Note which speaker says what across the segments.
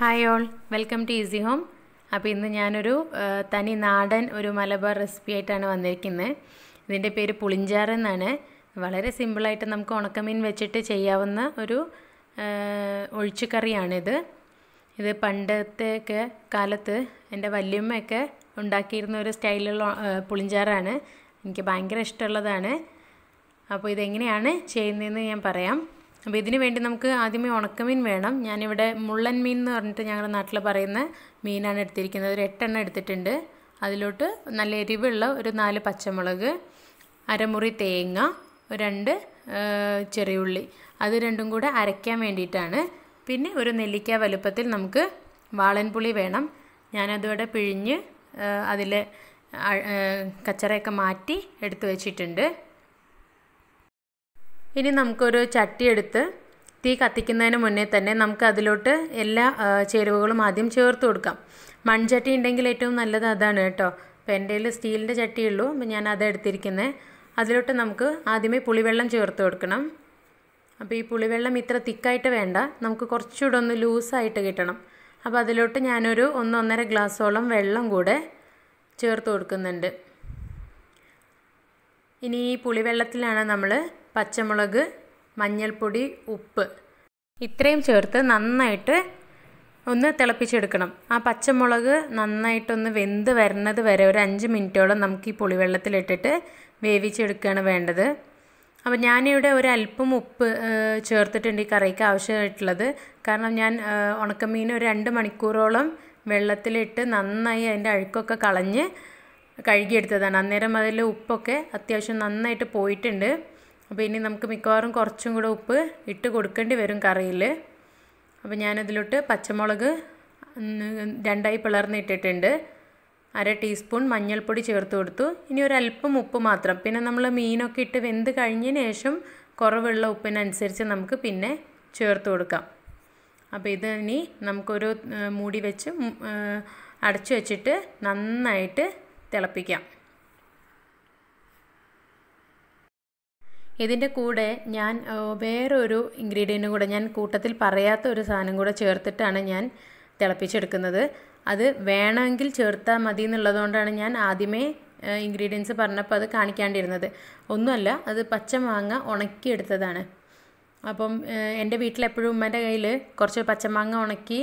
Speaker 1: hi all welcome to Easy Home അപ്പോൾ ഇന്ന് ഞാനൊരു തനി നാടൻ ഒരു മലബാർ റെസിപ്പി ആയിട്ടാണ് വന്നിരിക്കുന്നത് ഇതിൻ്റെ പേര് പുളിഞ്ചാറ് എന്നാണ് വളരെ സിമ്പിളായിട്ട് നമുക്ക് ഉണക്കമീൻ വെച്ചിട്ട് ചെയ്യാവുന്ന ഒരു ഒഴിച്ചുകറിയാണിത് ഇത് പണ്ടത്തെയൊക്കെ കാലത്ത് എൻ്റെ വല്യമ്മയൊക്കെ ഉണ്ടാക്കിയിരുന്ന ഒരു സ്റ്റൈലുള്ള പുളിഞ്ചാറാണ് എനിക്ക് ഭയങ്കര ഇഷ്ടമുള്ളതാണ് അപ്പോൾ ഇതെങ്ങനെയാണ് ചെയ്യുന്നതെന്ന് ഞാൻ പറയാം അപ്പോൾ ഇതിന് വേണ്ടി നമുക്ക് ആദ്യമേ ഉണക്കമീൻ വേണം ഞാനിവിടെ മുള്ളൻ മീൻ എന്ന് പറഞ്ഞിട്ട് ഞങ്ങളുടെ നാട്ടിൽ പറയുന്ന മീനാണ് എടുത്തിരിക്കുന്നത് ഒരു എട്ടെണ്ണം എടുത്തിട്ടുണ്ട് അതിലോട്ട് നല്ല എരിവുള്ള ഒരു നാല് പച്ചമുളക് അരമുറി തേങ്ങ രണ്ട് ചെറിയുള്ളി അത് രണ്ടും കൂടെ അരയ്ക്കാൻ വേണ്ടിയിട്ടാണ് പിന്നെ ഒരു നെല്ലിക്ക വലുപ്പത്തിൽ നമുക്ക് വാളൻപുളി വേണം ഞാനതോടെ പിഴിഞ്ഞ് അതിൽ കച്ചറയൊക്കെ മാറ്റി എടുത്തു വച്ചിട്ടുണ്ട് ഇനി നമുക്കൊരു ചട്ടി എടുത്ത് തീ കത്തിക്കുന്നതിന് മുന്നേ തന്നെ നമുക്ക് അതിലോട്ട് എല്ലാ ചേരുവകളും ആദ്യം ചേർത്ത് കൊടുക്കാം മൺചട്ടി ഉണ്ടെങ്കിൽ ഏറ്റവും നല്ലത് അതാണ് കേട്ടോ അപ്പോൾ എൻ്റെ കയ്യിൽ സ്റ്റീലിൻ്റെ ചട്ടിയുള്ളൂ അപ്പോൾ ഞാൻ അത് എടുത്തിരിക്കുന്നത് അതിലോട്ട് നമുക്ക് ആദ്യമേ പുളിവെള്ളം ചേർത്ത് കൊടുക്കണം അപ്പോൾ ഈ പുളിവെള്ളം ഇത്ര തിക്കായിട്ട് വേണ്ട നമുക്ക് കുറച്ചുകൂടെ ഒന്ന് ലൂസായിട്ട് കിട്ടണം അപ്പോൾ അതിലോട്ട് ഞാനൊരു ഒന്നൊന്നര ഗ്ലാസ്സോളം വെള്ളം കൂടെ ചേർത്ത് കൊടുക്കുന്നുണ്ട് ഇനി ഈ പുളിവെള്ളത്തിലാണ് നമ്മൾ പച്ചമുളക് മഞ്ഞൾപ്പൊടി ഉപ്പ് ഇത്രയും ചേർത്ത് നന്നായിട്ട് ഒന്ന് തിളപ്പിച്ചെടുക്കണം ആ പച്ചമുളക് നന്നായിട്ടൊന്ന് വെന്ത് വരുന്നത് വരെ ഒരു അഞ്ച് മിനിറ്റോളം നമുക്ക് ഈ പുളിവെള്ളത്തിലിട്ടിട്ട് വേവിച്ചെടുക്കുകയാണ് വേണ്ടത് അപ്പോൾ ഞാനിവിടെ ഒരു അല്പം ഉപ്പ് ചേർത്തിട്ടുണ്ട് ഈ കറിക്ക് ആവശ്യമായിട്ടുള്ളത് കാരണം ഞാൻ ഉണക്കമീൻ ഒരു രണ്ട് മണിക്കൂറോളം വെള്ളത്തിലിട്ട് നന്നായി അതിൻ്റെ അഴുക്കൊക്കെ കളഞ്ഞ് കഴുകിയെടുത്തതാണ് അന്നേരം അതിൽ ഉപ്പൊക്കെ അത്യാവശ്യം നന്നായിട്ട് പോയിട്ടുണ്ട് അപ്പോൾ ഇനി നമുക്ക് മിക്കവാറും കുറച്ചും കൂടെ ഉപ്പ് ഇട്ട് കൊടുക്കേണ്ടി വരും കറിയിൽ അപ്പോൾ ഞാനതിലോട്ട് പച്ചമുളക് രണ്ടായി പിളർന്നിട്ടിട്ടുണ്ട് അര ടീസ്പൂൺ മഞ്ഞൾപ്പൊടി ചേർത്ത് കൊടുത്തു ഇനി ഒരല്പം ഉപ്പ് മാത്രം പിന്നെ നമ്മൾ മീനൊക്കെ ഇട്ട് വെന്ത് കഴിഞ്ഞതിന് ശേഷം കുറവുള്ള ഉപ്പിനനുസരിച്ച് നമുക്ക് പിന്നെ ചേർത്ത് കൊടുക്കാം അപ്പോൾ ഇത് ഇനി നമുക്കൊരു മൂടി വെച്ച് അടച്ചു വെച്ചിട്ട് നന്നായിട്ട് തിളപ്പിക്കാം ഇതിൻ്റെ കൂടെ ഞാൻ വേറൊരു ഇൻഗ്രീഡിയൻറ്റും കൂടെ ഞാൻ കൂട്ടത്തിൽ പറയാത്ത ഒരു സാധനം കൂടെ ചേർത്തിട്ടാണ് ഞാൻ തിളപ്പിച്ചെടുക്കുന്നത് അത് വേണമെങ്കിൽ ചേർത്താൽ മതി എന്നുള്ളതുകൊണ്ടാണ് ഞാൻ ആദ്യമേ ഇൻഗ്രീഡിയൻസ് പറഞ്ഞപ്പോൾ അത് കാണിക്കാണ്ടിരുന്നത് ഒന്നുമല്ല അത് പച്ചമാങ്ങ ഉണക്കിയെടുത്തതാണ് അപ്പം എൻ്റെ വീട്ടിലെപ്പോഴും ഉമ്മൻ്റെ കയ്യിൽ കുറച്ച് പച്ചമാങ്ങ ഉണക്കി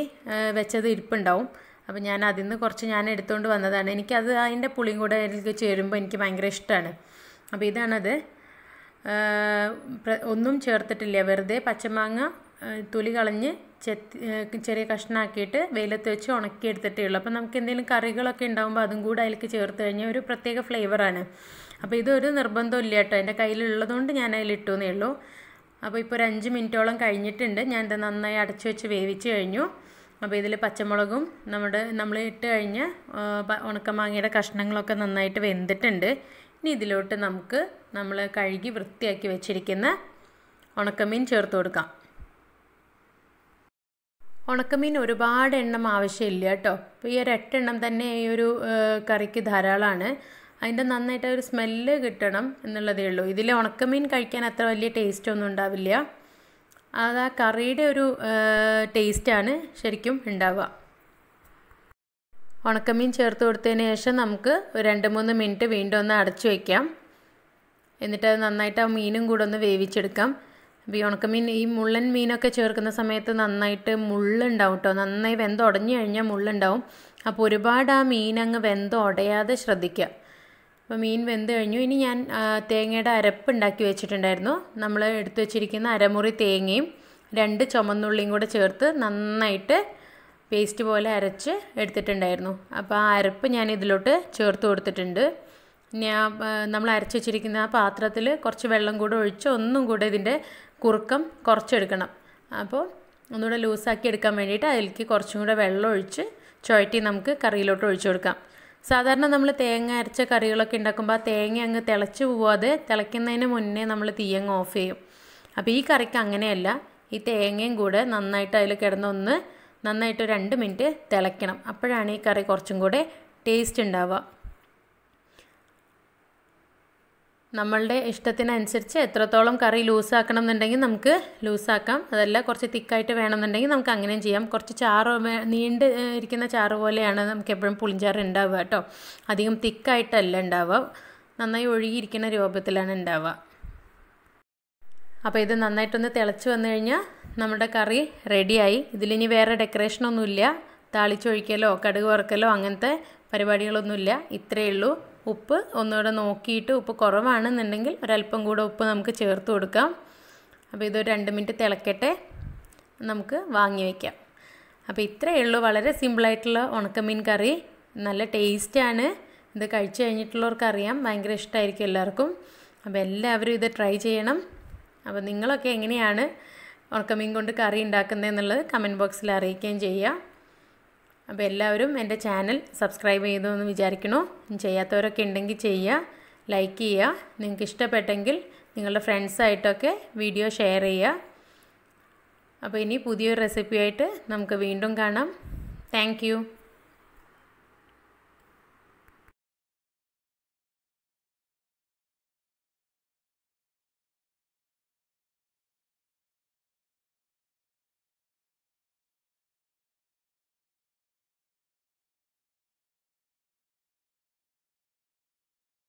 Speaker 1: വെച്ചത് ഇരിപ്പുണ്ടാവും അപ്പോൾ ഞാൻ അതിൽ നിന്ന് കുറച്ച് ഞാൻ എടുത്തുകൊണ്ട് വന്നതാണ് എനിക്കത് അതിൻ്റെ പുളിയും കൂടെ എനിക്ക് ചേരുമ്പോൾ എനിക്ക് ഭയങ്കര ഇഷ്ടമാണ് അപ്പോൾ ഇതാണത് ഒന്നും ചേർത്തിട്ടില്ല വെറുതെ പച്ചമാങ്ങ തൊലി കളഞ്ഞ് ചെത്തി ചെറിയ കഷ്ണമാക്കിയിട്ട് വെയിലത്ത് വെച്ച് ഉണക്കിയെടുത്തിട്ടേ ഉള്ളൂ അപ്പോൾ നമുക്ക് എന്തെങ്കിലും കറികളൊക്കെ ഉണ്ടാകുമ്പോൾ അതും കൂടെ അതിലേക്ക് ചേർത്ത് കഴിഞ്ഞാൽ ഒരു പ്രത്യേക ഫ്ലേവറാണ് അപ്പോൾ ഇതൊരു നിർബന്ധമില്ല കേട്ടോ എൻ്റെ കയ്യിലുള്ളതുകൊണ്ട് ഞാൻ അതിലിട്ടുന്നേ ഉള്ളൂ അപ്പോൾ ഇപ്പോൾ ഒരു അഞ്ച് മിനിറ്റോളം കഴിഞ്ഞിട്ടുണ്ട് ഞാൻ ഇത് നന്നായി അടച്ചു വെച്ച് വേവിച്ച് കഴിഞ്ഞു അപ്പോൾ ഇതിൽ പച്ചമുളകും നമ്മുടെ നമ്മൾ ഇട്ട് കഴിഞ്ഞ ഉണക്കമാങ്ങയുടെ കഷ്ണങ്ങളൊക്കെ നന്നായിട്ട് വെന്തിട്ടുണ്ട് ഇനി ഇതിലോട്ട് നമുക്ക് നമ്മൾ കഴുകി വൃത്തിയാക്കി വെച്ചിരിക്കുന്ന ഉണക്കമീൻ ചേർത്ത് കൊടുക്കാം ഉണക്കമീൻ ഒരുപാട് എണ്ണം ആവശ്യമില്ല കേട്ടോ അപ്പോൾ ഈ ഒരു എട്ടെണ്ണം തന്നെ ഈ ഒരു കറിക്ക് ധാരാളമാണ് അതിൻ്റെ നന്നായിട്ട് ഒരു സ്മെല്ല് കിട്ടണം എന്നുള്ളതേ ഉള്ളൂ ഇതിൽ ഉണക്കമീൻ കഴിക്കാൻ അത്ര വലിയ ടേസ്റ്റ് ഒന്നും ഉണ്ടാവില്ല അത് ആ കറിയുടെ ഒരു ടേസ്റ്റാണ് ശരിക്കും ഉണ്ടാവുക ഉണക്കമീൻ ചേർത്ത് കൊടുത്തതിന് ശേഷം നമുക്ക് രണ്ട് മൂന്ന് മിനിറ്റ് വീണ്ടും ഒന്ന് അടച്ചു വയ്ക്കാം എന്നിട്ട് അത് നന്നായിട്ട് ആ മീനും കൂടെ ഒന്ന് വേവിച്ചെടുക്കാം അപ്പോൾ ഈ ഉണക്കമീൻ ഈ മുള്ളൻ മീനൊക്കെ ചേർക്കുന്ന സമയത്ത് നന്നായിട്ട് മുള്ളുണ്ടാവും കേട്ടോ നന്നായി വെന്ത് കഴിഞ്ഞാൽ മുള്ളുണ്ടാവും അപ്പോൾ ഒരുപാട് ആ മീൻ അങ്ങ് ഉടയാതെ ശ്രദ്ധിക്കുക അപ്പോൾ മീൻ വെന്ത് കഴിഞ്ഞു ഇനി ഞാൻ തേങ്ങയുടെ അരപ്പ് ഉണ്ടാക്കി വെച്ചിട്ടുണ്ടായിരുന്നു നമ്മൾ എടുത്തു വെച്ചിരിക്കുന്ന അരമുറി തേങ്ങയും രണ്ട് ചുമന്നുള്ളിയും കൂടെ ചേർത്ത് നന്നായിട്ട് പേസ്റ്റ് പോലെ അരച്ച് എടുത്തിട്ടുണ്ടായിരുന്നു അപ്പോൾ ആ അരപ്പ് ഞാൻ ഇതിലോട്ട് ചേർത്ത് കൊടുത്തിട്ടുണ്ട് ഇനി ആ നമ്മൾ അരച്ച് വെച്ചിരിക്കുന്ന ആ പാത്രത്തിൽ കുറച്ച് വെള്ളം കൂടെ ഒഴിച്ച് ഒന്നും കൂടെ ഇതിൻ്റെ കുറുക്കം കുറച്ചെടുക്കണം അപ്പോൾ ഒന്നുകൂടെ ലൂസാക്കി എടുക്കാൻ വേണ്ടിയിട്ട് അതിലേക്ക് കുറച്ചും കൂടെ വെള്ളം ഒഴിച്ച് ചുഴറ്റി നമുക്ക് കറിയിലോട്ട് ഒഴിച്ചു കൊടുക്കാം സാധാരണ നമ്മൾ തേങ്ങ അരച്ച കറികളൊക്കെ ഉണ്ടാക്കുമ്പോൾ ആ തേങ്ങ അങ്ങ് തിളച്ച് പോവാതെ തിളയ്ക്കുന്നതിന് മുന്നേ നമ്മൾ തീയങ്ങ് ഓഫ് ചെയ്യും അപ്പോൾ ഈ കറിക്ക് അങ്ങനെയല്ല ഈ തേങ്ങയും കൂടെ നന്നായിട്ട് അതിൽ കിടന്നൊന്ന് നന്നായിട്ട് രണ്ട് മിനിറ്റ് തിളയ്ക്കണം അപ്പോഴാണ് ഈ കറി കുറച്ചും കൂടെ ടേസ്റ്റ് ഉണ്ടാവുക നമ്മളുടെ ഇഷ്ടത്തിനനുസരിച്ച് എത്രത്തോളം കറി ലൂസാക്കണം എന്നുണ്ടെങ്കിൽ നമുക്ക് ലൂസാക്കാം അതല്ല കുറച്ച് തിക്കായിട്ട് വേണമെന്നുണ്ടെങ്കിൽ നമുക്ക് അങ്ങനെയും ചെയ്യാം കുറച്ച് ചാറ് നീണ്ട് ഇരിക്കുന്ന ചാറ് പോലെയാണ് നമുക്ക് എപ്പോഴും പുളിഞ്ചാറ് ഉണ്ടാവുക കേട്ടോ അധികം തിക്കായിട്ടല്ല ഉണ്ടാവുക നന്നായി ഒഴുകിയിരിക്കുന്ന രൂപത്തിലാണ് ഉണ്ടാവുക അപ്പോൾ ഇത് നന്നായിട്ടൊന്ന് തിളച്ച് വന്നു കഴിഞ്ഞാൽ നമ്മുടെ കറി റെഡിയായി ഇതിലിനി വേറെ ഡെക്കറേഷനൊന്നുമില്ല താളിച്ചൊഴിക്കലോ കടുക് വറുക്കലോ അങ്ങനത്തെ പരിപാടികളൊന്നുമില്ല ഇത്രയേ ഉള്ളൂ ഉപ്പ് ഒന്നുകൂടെ നോക്കിയിട്ട് ഉപ്പ് കുറവാണെന്നുണ്ടെങ്കിൽ ഒരല്പം കൂടെ ഉപ്പ് നമുക്ക് ചേർത്ത് കൊടുക്കാം അപ്പോൾ ഇതൊരു രണ്ട് മിനിറ്റ് തിളക്കട്ടെ നമുക്ക് വാങ്ങി വയ്ക്കാം അപ്പോൾ ഇത്രയേ ഉള്ളൂ വളരെ സിമ്പിളായിട്ടുള്ള ഉണക്കമീൻ കറി നല്ല ടേസ്റ്റാണ് ഇത് കഴിച്ചു കഴിഞ്ഞിട്ടുള്ളവർക്കറിയാം ഭയങ്കര ഇഷ്ടമായിരിക്കും എല്ലാവർക്കും അപ്പോൾ എല്ലാവരും ഇത് ട്രൈ ചെയ്യണം അപ്പോൾ നിങ്ങളൊക്കെ എങ്ങനെയാണ് ഉണക്കമീൻ കൊണ്ട് കറി ഉണ്ടാക്കുന്നത് എന്നുള്ളത് കമൻറ്റ് ബോക്സിൽ അറിയിക്കുകയും ചെയ്യുക അപ്പോൾ എല്ലാവരും എൻ്റെ ചാനൽ സബ്സ്ക്രൈബ് ചെയ്തു എന്ന് വിചാരിക്കണോ ചെയ്യാത്തവരൊക്കെ ഉണ്ടെങ്കിൽ ചെയ്യുക ലൈക്ക് ചെയ്യുക നിങ്ങൾക്ക് ഇഷ്ടപ്പെട്ടെങ്കിൽ നിങ്ങളുടെ ഫ്രണ്ട്സായിട്ടൊക്കെ വീഡിയോ ഷെയർ ചെയ്യുക അപ്പോൾ ഇനി പുതിയൊരു റെസിപ്പിയായിട്ട് നമുക്ക് വീണ്ടും കാണാം താങ്ക്